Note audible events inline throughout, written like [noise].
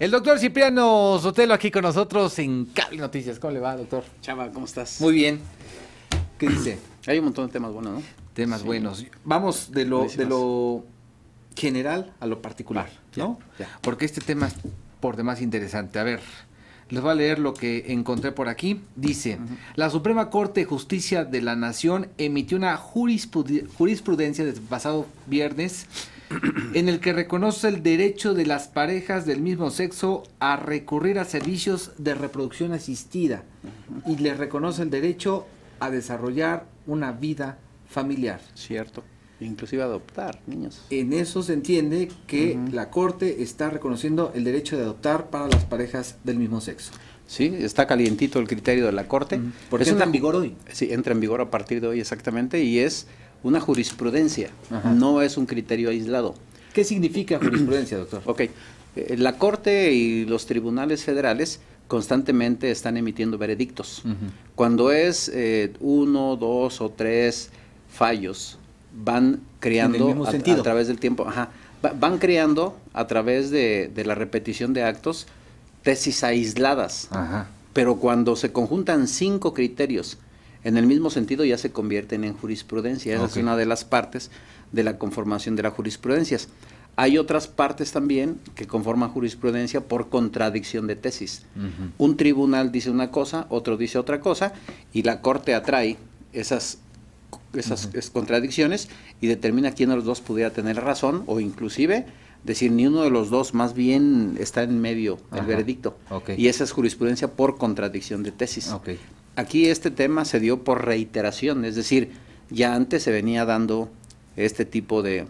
El doctor Cipriano Sotelo aquí con nosotros en Cable Noticias. ¿Cómo le va, doctor? Chava, ¿cómo estás? Muy bien. ¿Qué dice? [clears throat] Hay un montón de temas buenos, ¿no? Temas buenos. Vamos de lo, de lo general a lo particular, ¿no? Porque este tema es por demás interesante. A ver, les voy a leer lo que encontré por aquí. Dice, la Suprema Corte de Justicia de la Nación emitió una jurisprudencia el pasado viernes [clears throat] en el que reconoce el derecho de las parejas del mismo sexo a recurrir a servicios de reproducción asistida y les reconoce el derecho a desarrollar una vida familiar. Cierto. Inclusive adoptar niños. En eso se entiende que la Corte está reconociendo el derecho de adoptar para las parejas del mismo sexo. Sí, está calientito el criterio de la Corte. entra en vigor hoy. Sí, entra en vigor a partir de hoy exactamente y es una jurisprudencia, no es un criterio aislado. ¿Qué significa jurisprudencia, doctor? ok, eh, la Corte y los tribunales federales constantemente están emitiendo veredictos. Cuando es eh, uno, dos o tres fallos, van creando a, a, través del tiempo, ajá, van creando a través de, de, la repetición de actos tesis aisladas. Ajá. Pero cuando se conjuntan cinco criterios en el mismo sentido ya se convierten en jurisprudencia. Esa es una de las partes de la conformación de las jurisprudencias. Hay otras partes también que conforman jurisprudencia por contradicción de tesis. Un tribunal dice una cosa, otro dice otra cosa, y la Corte atrae esas, esas, contradicciones y determina quién de los dos pudiera tener razón o inclusive decir ni uno de los dos, más bien está en medio el veredicto. Y esa es jurisprudencia por contradicción de tesis aquí este tema se dio por reiteración, es decir, ya antes se venía dando este tipo de,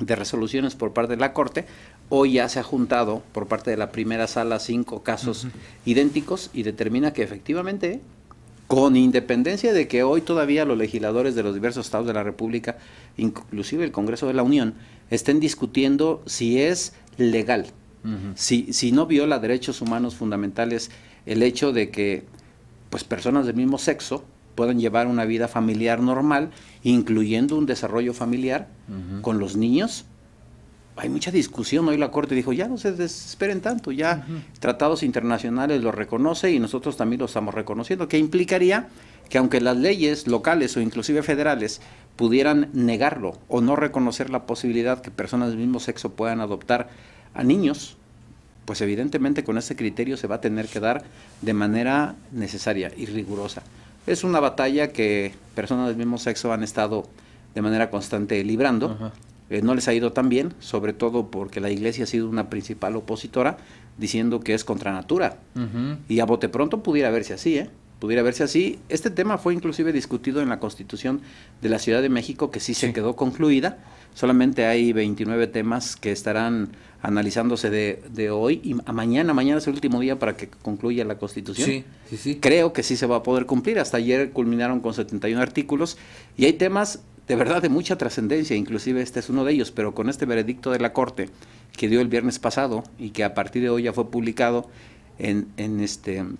resoluciones por parte de la Corte, hoy ya se ha juntado por parte de la primera sala cinco casos idénticos y determina que efectivamente, con independencia de que hoy todavía los legisladores de los diversos estados de la República, inclusive el Congreso de la Unión, estén discutiendo si es legal, si, si no viola derechos humanos fundamentales el hecho de que pues personas del mismo sexo puedan llevar una vida familiar normal, incluyendo un desarrollo familiar con los niños. Hay mucha discusión, hoy la Corte dijo, ya no se desesperen tanto, ya tratados internacionales lo reconoce y nosotros también lo estamos reconociendo, que implicaría que aunque las leyes locales o inclusive federales pudieran negarlo o no reconocer la posibilidad que personas del mismo sexo puedan adoptar a niños, pues evidentemente con ese criterio se va a tener que dar de manera necesaria y rigurosa. Es una batalla que personas del mismo sexo han estado de manera constante librando. Eh, no les ha ido tan bien, sobre todo porque la iglesia ha sido una principal opositora, diciendo que es contra natura. Y a bote pronto pudiera verse así, ¿eh? Pudiera verse así. Este tema fue inclusive discutido en la constitución de la Ciudad de México, que sí. se quedó concluida, Solamente hay 29 temas que estarán analizándose de, hoy y mañana, mañana es el último día para que concluya la constitución. Sí, sí, sí. Creo que sí se va a poder cumplir. Hasta ayer culminaron con 71 artículos y hay temas de verdad de mucha trascendencia, inclusive este es uno de ellos, pero con este veredicto de la Corte que dio el viernes pasado y que a partir de hoy ya fue publicado en, en este en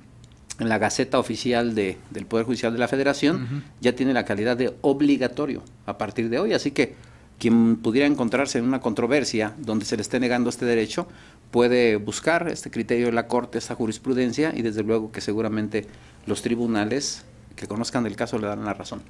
la Gaceta Oficial del Poder Judicial de la Federación, ya tiene la calidad de obligatorio a partir de hoy. Así que quien pudiera encontrarse en una controversia donde se le esté negando este derecho puede buscar este criterio de la Corte, esta jurisprudencia y desde luego que seguramente los tribunales que conozcan el caso le darán la razón.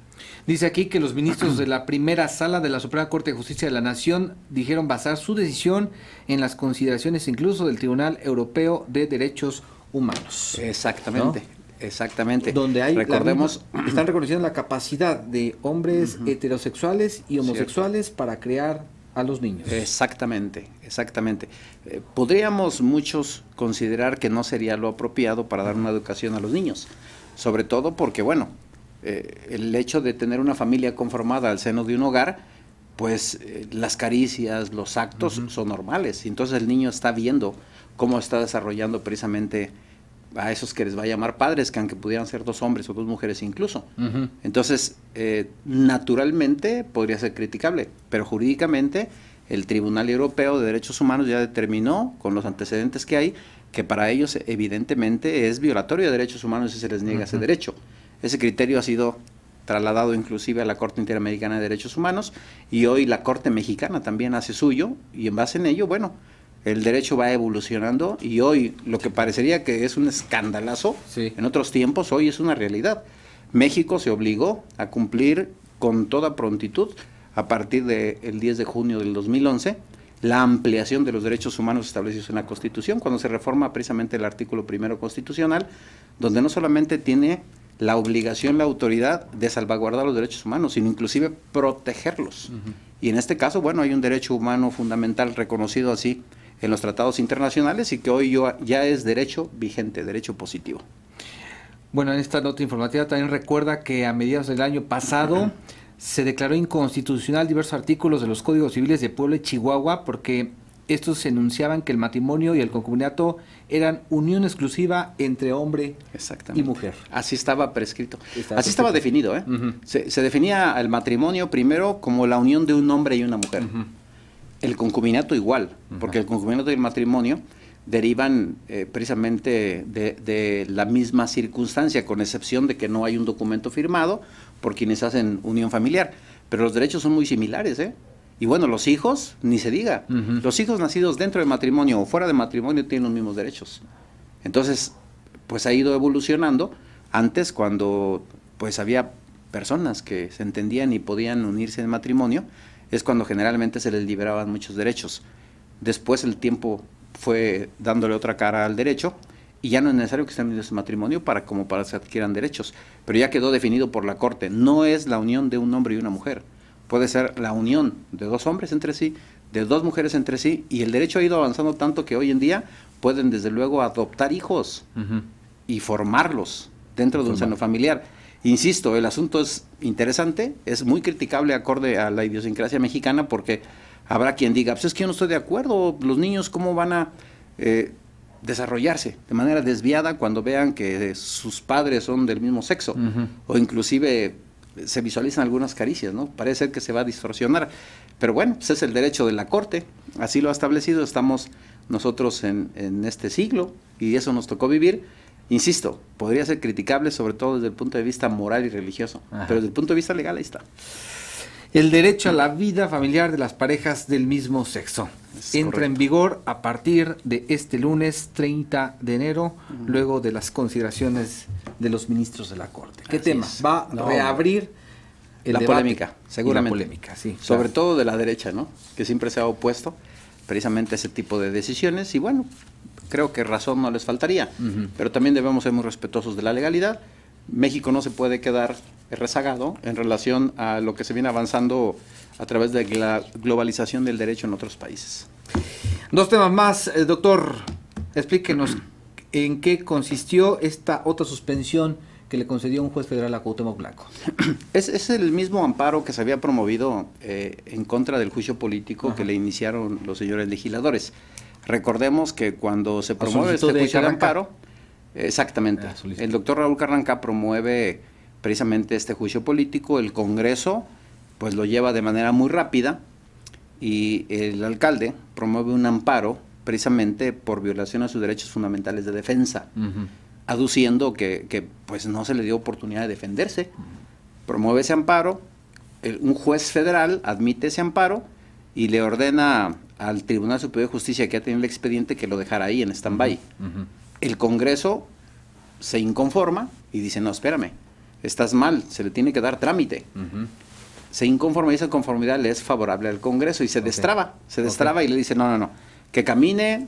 Dice aquí que los ministros de la primera sala de la Suprema Corte de Justicia de la Nación dijeron basar su decisión en las consideraciones incluso del Tribunal Europeo de Derechos Humanos. Exactamente. Exactamente. Donde hay, Recordemos, están reconociendo la capacidad de hombres heterosexuales y homosexuales para crear a los niños. Exactamente, exactamente. Eh, podríamos muchos considerar que no sería lo apropiado para dar una educación a los niños, sobre todo porque, bueno, eh, el hecho de tener una familia conformada al seno de un hogar, pues eh, las caricias, los actos son normales. Entonces el niño está viendo cómo está desarrollando precisamente a esos que les va a llamar padres, que aunque pudieran ser dos hombres o dos mujeres incluso. Entonces, eh, naturalmente podría ser criticable, pero jurídicamente el Tribunal Europeo de Derechos Humanos ya determinó, con los antecedentes que hay, que para ellos evidentemente es violatorio de derechos humanos si se les niega ese derecho. Ese criterio ha sido trasladado inclusive a la Corte Interamericana de Derechos Humanos y hoy la Corte Mexicana también hace suyo y en base en ello, bueno, el derecho va evolucionando y hoy lo que parecería que es un escandalazo, en otros tiempos hoy es una realidad. México se obligó a cumplir con toda prontitud a partir del 10 de junio del 2011 la ampliación de los derechos humanos establecidos en la Constitución, cuando se reforma precisamente el artículo primero constitucional, donde no solamente tiene la obligación la autoridad de salvaguardar los derechos humanos, sino inclusive protegerlos. Y en este caso, bueno, hay un derecho humano fundamental reconocido así en los tratados internacionales y que hoy ya es derecho vigente, derecho positivo. Bueno, en esta nota informativa también recuerda que a mediados del año pasado [clears throat] se declaró inconstitucional diversos artículos de los códigos civiles de Puebla y Chihuahua porque estos enunciaban que el matrimonio y el concubinato eran unión exclusiva entre hombre y mujer. Así estaba prescrito. Así estaba definido. ¿eh? se, definía el matrimonio primero como la unión de un hombre y una mujer. El concubinato igual, porque el concubinato y el matrimonio derivan eh, precisamente de, la misma circunstancia, con excepción de que no hay un documento firmado por quienes hacen unión familiar. Pero los derechos son muy similares, ¿eh? Y bueno, los hijos, ni se diga. Los hijos nacidos dentro de matrimonio o fuera de matrimonio tienen los mismos derechos. Entonces, pues ha ido evolucionando. Antes, cuando pues había personas que se entendían y podían unirse en matrimonio, es cuando generalmente se les liberaban muchos derechos. Después el tiempo fue dándole otra cara al derecho y ya no es necesario que estén en su matrimonio para como para se adquieran derechos, pero ya quedó definido por la corte, no es la unión de un hombre y una mujer, puede ser la unión de dos hombres entre sí, de dos mujeres entre sí y el derecho ha ido avanzando tanto que hoy en día pueden desde luego adoptar hijos y formarlos dentro de un seno familiar Insisto, el asunto es interesante, es muy criticable acorde a la idiosincrasia mexicana porque habrá quien diga, pues es que yo no estoy de acuerdo, los niños cómo van a eh, desarrollarse de manera desviada cuando vean que sus padres son del mismo sexo o inclusive se visualizan algunas caricias, ¿no? Parece ser que se va a distorsionar. Pero bueno, ese pues es el derecho de la Corte, así lo ha establecido, estamos nosotros en este siglo y eso nos tocó vivir Insisto, podría ser criticable sobre todo desde el punto de vista moral y religioso, pero desde el punto de vista legal ahí está. El derecho a la vida familiar de las parejas del mismo sexo. Entra en vigor a partir de este lunes 30 de enero, luego de las consideraciones de los ministros de la Corte. ¿Qué tema? Va a reabrir el la polémica, seguramente. La polémica, sí. Sobre todo de la derecha, ¿no? Que siempre se ha opuesto precisamente a ese tipo de decisiones y bueno, creo que razón no les faltaría, pero también debemos ser muy respetuosos de la legalidad. México no se puede quedar rezagado en relación a lo que se viene avanzando a través de la globalización del derecho en otros países. Dos temas más, eh, doctor. Explíquenos [clears throat] en qué consistió esta otra suspensión que le concedió un juez federal a Cuauhtémoc Blanco. [clears throat] Es, el mismo amparo que se había promovido eh, en contra del juicio político que le iniciaron los señores legisladores. Recordemos que cuando se promueve este juicio de, amparo, exactamente, ah, el doctor Raúl Carranca promueve precisamente este juicio político, el Congreso pues lo lleva de manera muy rápida y el alcalde promueve un amparo precisamente por violación a sus derechos fundamentales de defensa, aduciendo que, pues no se le dio oportunidad de defenderse. Promueve ese amparo, un juez federal admite ese amparo y le ordena al Tribunal Superior de Justicia que ha tenido el expediente que lo dejara ahí en stand-by. El Congreso se inconforma y dice, no, espérame, estás mal, se le tiene que dar trámite. Se inconforma y esa conformidad le es favorable al Congreso y se destraba, se destraba y le dice, no, no, no, que camine,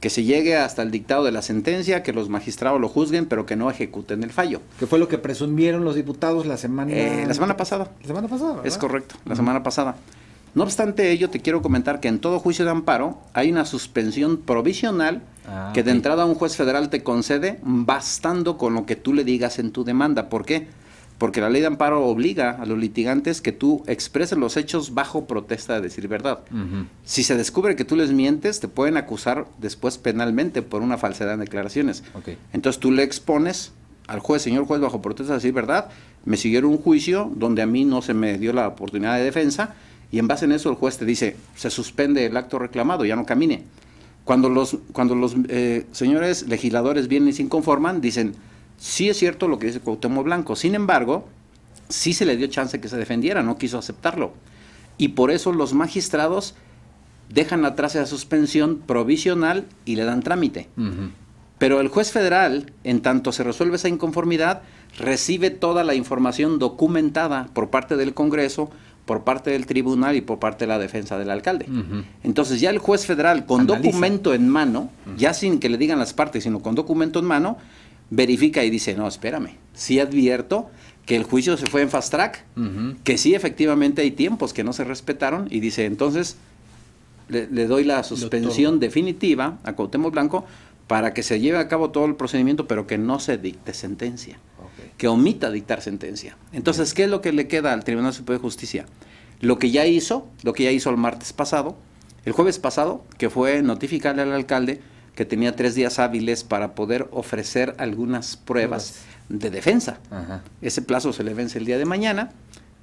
que se llegue hasta el dictado de la sentencia, que los magistrados lo juzguen, pero que no ejecuten el fallo. Que fue lo que presumieron los diputados la semana... Eh, la semana pasada. La semana pasada. Es correcto, la semana pasada. No obstante ello, te quiero comentar que en todo juicio de amparo hay una suspensión provisional ah, que de entrada un juez federal te concede bastando con lo que tú le digas en tu demanda. ¿Por qué? Porque la ley de amparo obliga a los litigantes que tú expreses los hechos bajo protesta de decir verdad. Si se descubre que tú les mientes, te pueden acusar después penalmente por una falsedad en declaraciones. Entonces tú le expones al juez, señor juez, bajo protesta de decir verdad, me siguieron un juicio donde a mí no se me dio la oportunidad de defensa y en base en eso el juez te dice, se suspende el acto reclamado, ya no camine. Cuando los, cuando los eh, señores legisladores vienen y se inconforman, dicen, sí es cierto lo que dice Cuauhtémoc Blanco, sin embargo, sí se le dio chance que se defendiera, no quiso aceptarlo. Y por eso los magistrados dejan atrás esa suspensión provisional y le dan trámite. Pero el juez federal, en tanto se resuelve esa inconformidad, recibe toda la información documentada por parte del Congreso, por parte del tribunal y por parte de la defensa del alcalde. Entonces ya el juez federal, con documento en mano, ya sin que le digan las partes, sino con documento en mano, verifica y dice, no, espérame, sí advierto que el juicio se fue en fast track, que sí efectivamente hay tiempos que no se respetaron, y dice, entonces le, doy la suspensión definitiva a cotemo Blanco para que se lleve a cabo todo el procedimiento, pero que no se dicte sentencia, que omita dictar sentencia. Entonces, ¿qué es lo que le queda al Tribunal Superior de Justicia? Lo que ya hizo, lo que ya hizo el martes pasado, el jueves pasado, que fue notificarle al alcalde que tenía tres días hábiles para poder ofrecer algunas pruebas de defensa. Ese plazo se le vence el día de mañana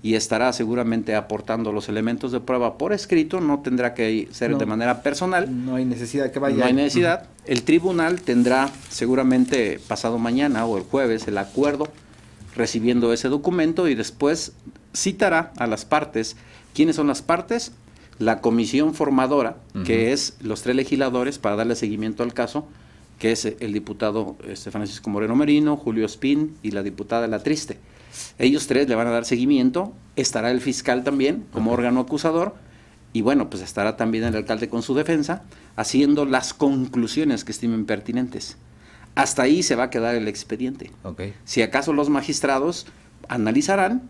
y estará seguramente aportando los elementos de prueba por escrito, no tendrá que ser de manera personal. No hay necesidad que vaya. No hay necesidad. El tribunal tendrá seguramente pasado mañana o el jueves el acuerdo recibiendo ese documento y después citará a las partes. ¿Quiénes son las partes? La comisión formadora, que es los tres legisladores para darle seguimiento al caso, que es el diputado eh, Francisco Moreno Merino, Julio Espín y la diputada La Triste. Ellos tres le van a dar seguimiento, estará el fiscal también como órgano acusador y bueno, pues estará también el alcalde con su defensa haciendo las conclusiones que estimen pertinentes. Hasta ahí se va a quedar el expediente. Si acaso los magistrados analizarán,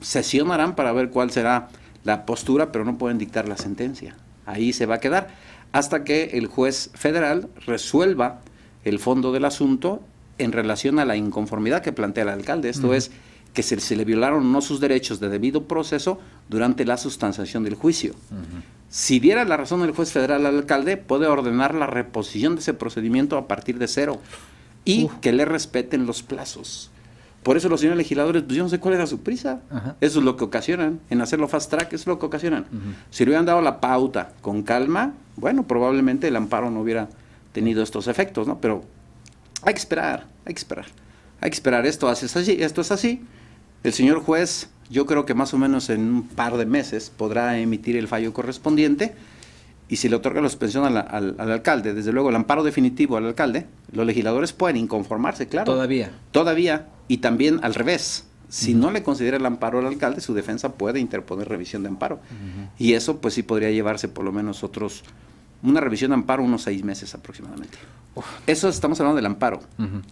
sesionarán para ver cuál será la postura, pero no pueden dictar la sentencia. Ahí se va a quedar hasta que el juez federal resuelva el fondo del asunto en relación a la inconformidad que plantea el alcalde. Esto es, que se, le violaron o no sus derechos de debido proceso durante la sustanciación del juicio. Si diera la razón del juez federal al alcalde, puede ordenar la reposición de ese procedimiento a partir de cero y que le respeten los plazos. Por eso los señores legisladores, pues yo no sé cuál era su prisa. Eso es lo que ocasionan. En hacerlo fast track, eso es lo que ocasionan. Si le hubieran dado la pauta con calma, bueno, probablemente el amparo no hubiera tenido estos efectos, ¿no? Pero hay que esperar, hay que esperar. Hay que esperar. Esto, hace así, esto es así. El señor juez, yo creo que más o menos en un par de meses podrá emitir el fallo correspondiente y si le otorga la suspensión al, alcalde, desde luego el amparo definitivo al alcalde, los legisladores pueden inconformarse, claro. Todavía. Todavía, y también al revés. Si no le considera el amparo al alcalde, su defensa puede interponer revisión de amparo. Y eso pues sí podría llevarse por lo menos otros, una revisión de amparo unos seis meses aproximadamente. Eso estamos hablando del amparo,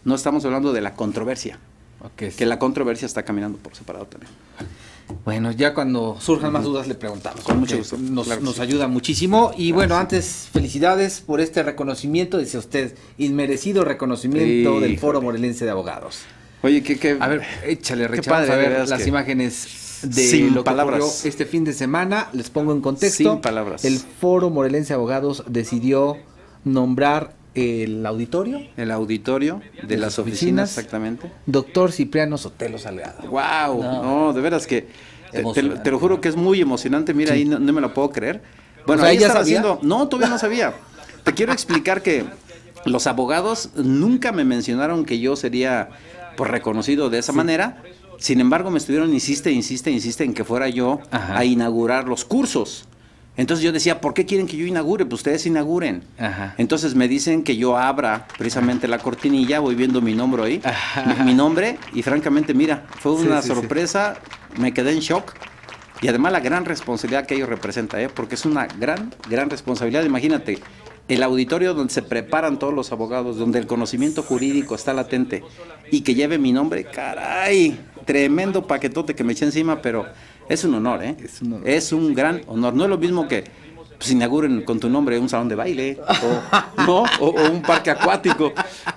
no estamos hablando de la controversia que la controversia está caminando por separado también. Bueno, ya cuando surjan más dudas le preguntamos. Con mucho gusto. Nos, ayuda muchísimo. Y bueno, antes, felicidades por este reconocimiento, dice usted, inmerecido reconocimiento del Foro Morelense de Abogados. Oye, qué A ver, échale, rechazo las imágenes de lo que este fin de semana. Les pongo en contexto. Sin palabras. El Foro Morelense de Abogados decidió nombrar el auditorio. El auditorio de, las oficinas, exactamente. Doctor Cipriano Sotelo Salgado. ¡Wow! No, de veras que. Te, lo juro que es muy emocionante. Mira, ahí no, me lo puedo creer. Bueno, ahí estaba haciendo. No, todavía no sabía. te quiero explicar que los abogados nunca me mencionaron que yo sería pues, reconocido de esa manera. Sin embargo, me estuvieron insiste, insiste, insiste en que fuera yo a inaugurar los cursos. Entonces yo decía, ¿por qué quieren que yo inaugure? Pues ustedes inauguren. Entonces me dicen que yo abra precisamente la cortina y ya voy viendo mi nombre ahí, mi, nombre, y francamente, mira, fue una sorpresa, me quedé en shock. Y además la gran responsabilidad que ello representa, ¿eh? porque es una gran, gran responsabilidad. Imagínate, el auditorio donde se preparan todos los abogados, donde el conocimiento jurídico está latente y que lleve mi nombre, caray, tremendo paquetote que me eché encima, pero es un honor, ¿eh? Es un, gran honor. No es lo mismo que pues, inauguren con tu nombre un salón de baile o, ¿no? o, un parque acuático.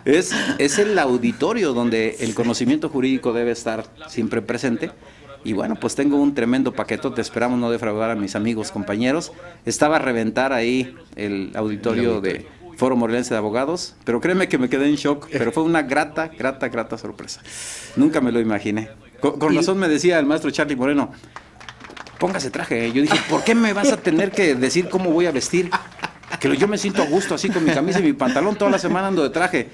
Es, es el auditorio donde el conocimiento jurídico debe estar siempre presente. Y bueno, pues tengo un tremendo te esperamos no defraudar a mis amigos, compañeros. Estaba a reventar ahí el auditorio, el auditorio. de Foro Morelense de Abogados, pero créeme que me quedé en shock, pero fue una grata, grata, grata sorpresa. Nunca me lo imaginé. Con, razón me decía el maestro Charlie Moreno, póngase traje. Yo dije, ¿por qué me vas a tener que decir cómo voy a vestir? que yo me siento a gusto así con mi camisa y mi pantalón, toda la semana ando de traje.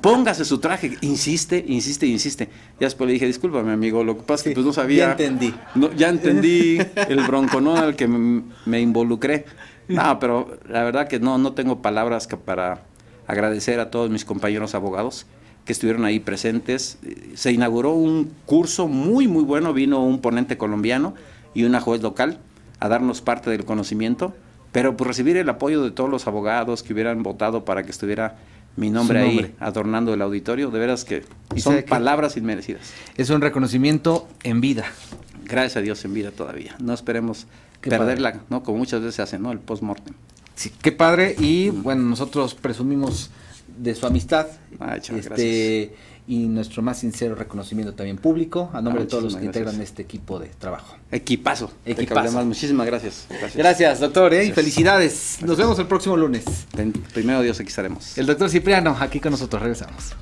Póngase su traje. Insiste, insiste, insiste. Ya después le dije, discúlpame, amigo, lo que pasa es que pues, no sabía. Ya entendí. No, ya entendí el bronconón al que me, involucré. No, pero la verdad que no, no tengo palabras para agradecer a todos mis compañeros abogados que estuvieron ahí presentes. Se inauguró un curso muy, muy bueno. Vino un ponente colombiano y una juez local a darnos parte del conocimiento, pero por pues, recibir el apoyo de todos los abogados que hubieran votado para que estuviera mi nombre, ahí adornando el auditorio, de veras que son palabras inmerecidas. Es un reconocimiento en vida. Gracias a Dios en vida todavía. No esperemos perderla, ¿no? Como muchas veces se hace, ¿no? El post-mortem. Sí, qué padre. Y bueno, nosotros presumimos de su amistad. Ah, este, Y nuestro más sincero reconocimiento también público a nombre de ah, todos los que integran este equipo de trabajo. Equipazo. Equipazo. Muchísimas gracias. gracias. doctor. ¿eh? Y felicidades. Nos vemos el próximo lunes. primero Dios, aquí estaremos. El doctor Cipriano, aquí con nosotros. Regresamos.